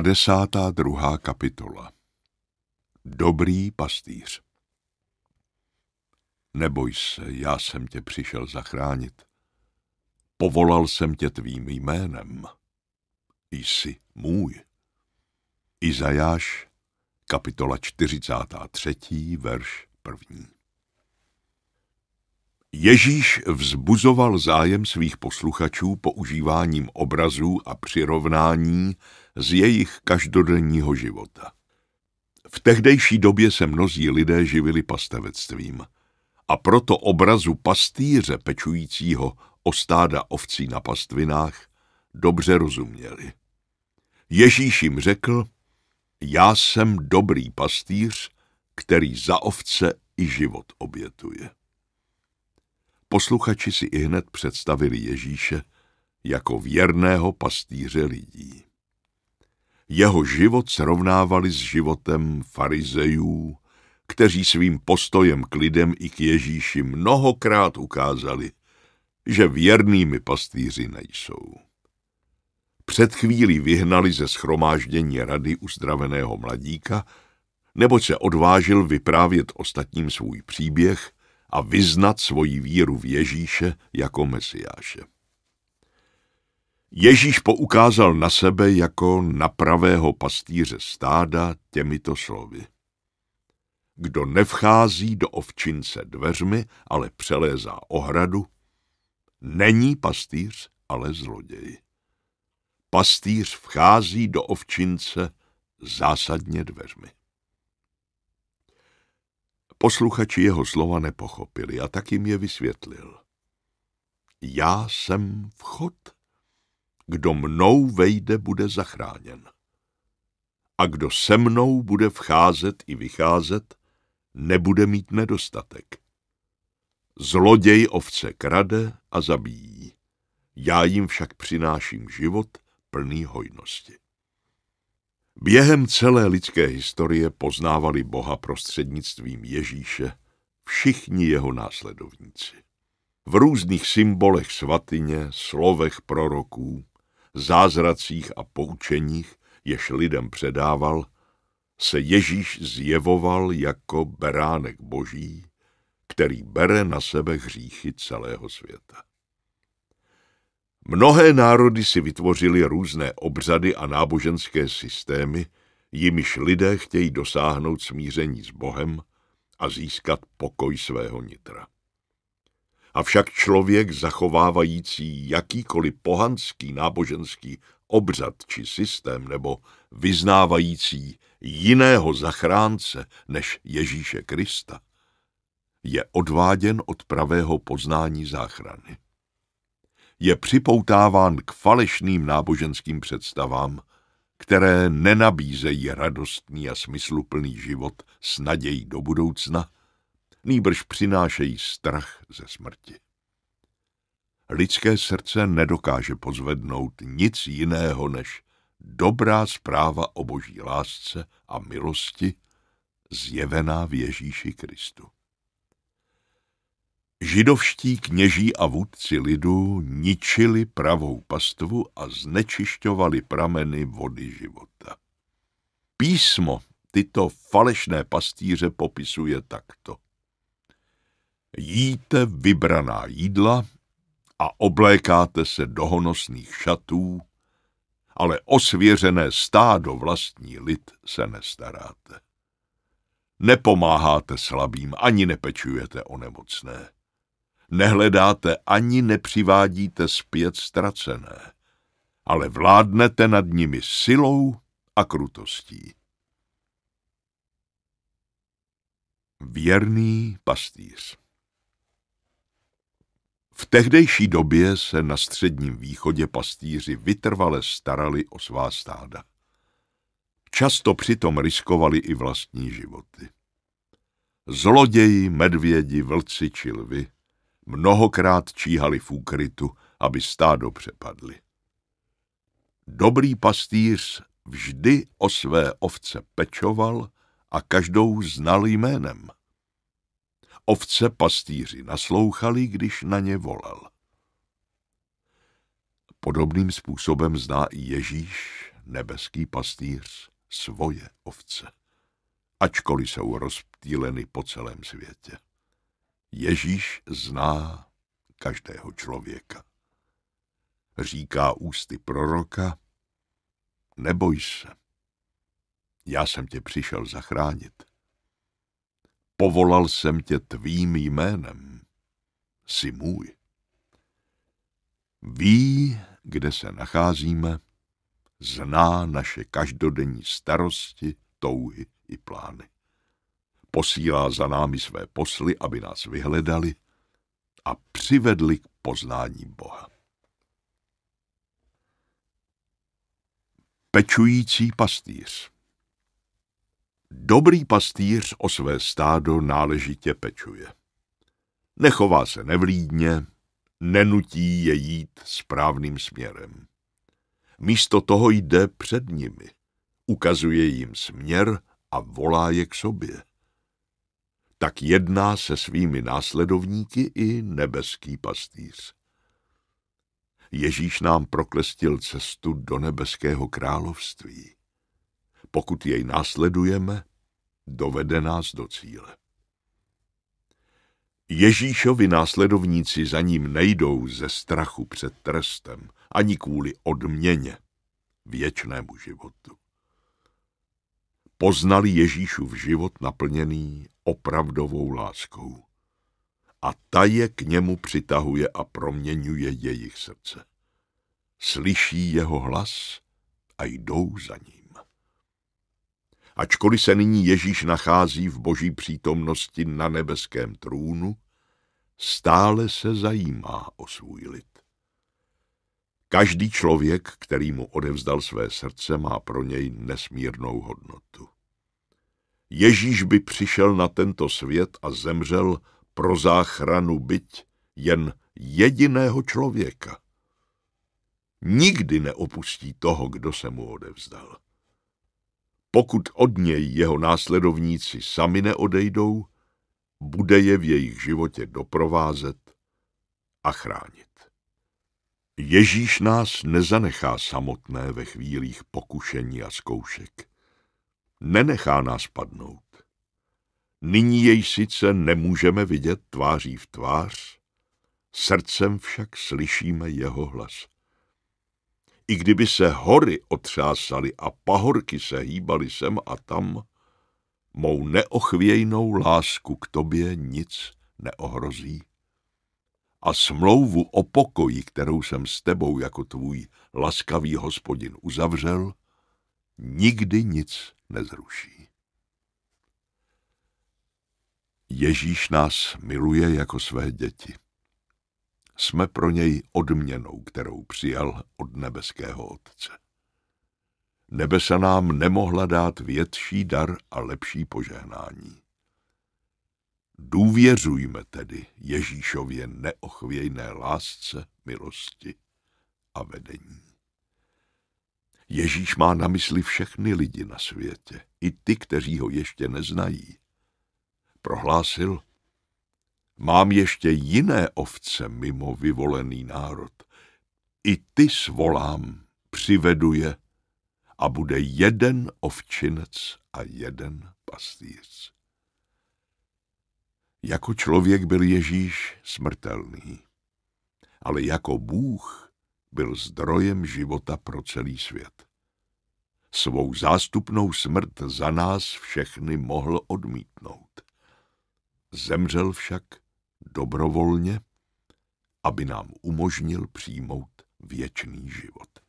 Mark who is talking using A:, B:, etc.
A: 52. kapitola Dobrý pastýř Neboj se, já jsem tě přišel zachránit. Povolal jsem tě tvým jménem. Jsi můj. Izajáš, kapitola 43, verš 1. Ježíš vzbuzoval zájem svých posluchačů používáním obrazů a přirovnání z jejich každodenního života. V tehdejší době se mnozí lidé živili pastavectvím a proto obrazu pastýře pečujícího o stáda ovcí na pastvinách dobře rozuměli. Ježíš jim řekl, já jsem dobrý pastýř, který za ovce i život obětuje. Posluchači si i hned představili Ježíše jako věrného pastýře lidí. Jeho život srovnávali s životem farizejů, kteří svým postojem k lidem i k Ježíši mnohokrát ukázali, že věrnými pastýři nejsou. Před chvílí vyhnali ze schromáždění rady uzdraveného mladíka, neboť se odvážil vyprávět ostatním svůj příběh a vyznat svoji víru v Ježíše jako Mesiáše. Ježíš poukázal na sebe jako na pravého pastýře stáda těmito slovy. Kdo nevchází do ovčince dveřmi, ale přelézá ohradu, není pastýř, ale zloděj. Pastýř vchází do ovčince zásadně dveřmi. Posluchači jeho slova nepochopili a tak jim je vysvětlil. Já jsem vchod. Kdo mnou vejde, bude zachráněn. A kdo se mnou bude vcházet i vycházet, nebude mít nedostatek. Zloděj ovce krade a zabíjí. Já jim však přináším život plný hojnosti. Během celé lidské historie poznávali Boha prostřednictvím Ježíše všichni jeho následovníci. V různých symbolech svatyně, slovech proroků, zázracích a poučeních, jež lidem předával, se Ježíš zjevoval jako beránek boží, který bere na sebe hříchy celého světa. Mnohé národy si vytvořily různé obřady a náboženské systémy, jimiž lidé chtějí dosáhnout smíření s Bohem a získat pokoj svého nitra. Avšak člověk zachovávající jakýkoliv pohanský náboženský obřad či systém nebo vyznávající jiného zachránce než Ježíše Krista, je odváděn od pravého poznání záchrany je připoutáván k falešným náboženským představám, které nenabízejí radostný a smysluplný život s nadějí do budoucna, nýbrž přinášejí strach ze smrti. Lidské srdce nedokáže pozvednout nic jiného než dobrá zpráva o boží lásce a milosti, zjevená v Ježíši Kristu. Židovští kněží a vůdci lidů ničili pravou pastvu a znečišťovali prameny vody života. Písmo tyto falešné pastýře popisuje takto. Jíte vybraná jídla a oblékáte se do honosných šatů, ale o svěřené stádo vlastní lid se nestaráte. Nepomáháte slabým ani nepečujete o nemocné nehledáte ani nepřivádíte zpět ztracené, ale vládnete nad nimi silou a krutostí. Věrný pastýř V tehdejší době se na středním východě pastýři vytrvale starali o svá stáda. Často přitom riskovali i vlastní životy. Zloději, medvědi, vlci či lvy mnohokrát číhali v úkrytu, aby stádo přepadli. Dobrý pastýř vždy o své ovce pečoval a každou znal jménem. Ovce pastýři naslouchali, když na ně volal. Podobným způsobem zná i Ježíš, nebeský pastýř, svoje ovce, ačkoliv jsou rozptýleny po celém světě. Ježíš zná každého člověka. Říká ústy proroka, neboj se, já jsem tě přišel zachránit. Povolal jsem tě tvým jménem, jsi můj. Ví, kde se nacházíme, zná naše každodenní starosti, touhy i plány posílá za námi své posly, aby nás vyhledali a přivedli k poznání Boha. Pečující pastýř Dobrý pastýř o své stádo náležitě pečuje. Nechová se nevlídně, nenutí je jít správným směrem. Místo toho jde před nimi, ukazuje jim směr a volá je k sobě tak jedná se svými následovníky i nebeský pastýř. Ježíš nám proklestil cestu do nebeského království. Pokud jej následujeme, dovede nás do cíle. Ježíšovi následovníci za ním nejdou ze strachu před trestem, ani kvůli odměně, věčnému životu poznali Ježíšův život naplněný opravdovou láskou. A ta je k němu přitahuje a proměňuje jejich srdce. Slyší jeho hlas a jdou za ním. Ačkoliv se nyní Ježíš nachází v boží přítomnosti na nebeském trůnu, stále se zajímá o svůj lid. Každý člověk, který mu odevzdal své srdce, má pro něj nesmírnou hodnotu. Ježíš by přišel na tento svět a zemřel pro záchranu byť jen jediného člověka. Nikdy neopustí toho, kdo se mu odevzdal. Pokud od něj jeho následovníci sami neodejdou, bude je v jejich životě doprovázet a chránit. Ježíš nás nezanechá samotné ve chvílích pokušení a zkoušek. Nenechá nás padnout. Nyní jej sice nemůžeme vidět tváří v tvář, srdcem však slyšíme jeho hlas. I kdyby se hory otřásaly a pahorky se hýbaly sem a tam, mou neochvějnou lásku k tobě nic neohrozí a smlouvu o pokoji, kterou jsem s tebou jako tvůj laskavý hospodin uzavřel, nikdy nic nezruší. Ježíš nás miluje jako své děti. Jsme pro něj odměnou, kterou přijal od nebeského Otce. Nebe se nám nemohla dát větší dar a lepší požehnání. Důvěřujme tedy Ježíšově neochvějné lásce, milosti a vedení. Ježíš má na mysli všechny lidi na světě, i ty, kteří ho ještě neznají. Prohlásil, mám ještě jiné ovce mimo vyvolený národ. I ty svolám, přivedu je a bude jeden ovčinec a jeden pastýř. Jako člověk byl Ježíš smrtelný, ale jako Bůh byl zdrojem života pro celý svět. Svou zástupnou smrt za nás všechny mohl odmítnout. Zemřel však dobrovolně, aby nám umožnil přijmout věčný život.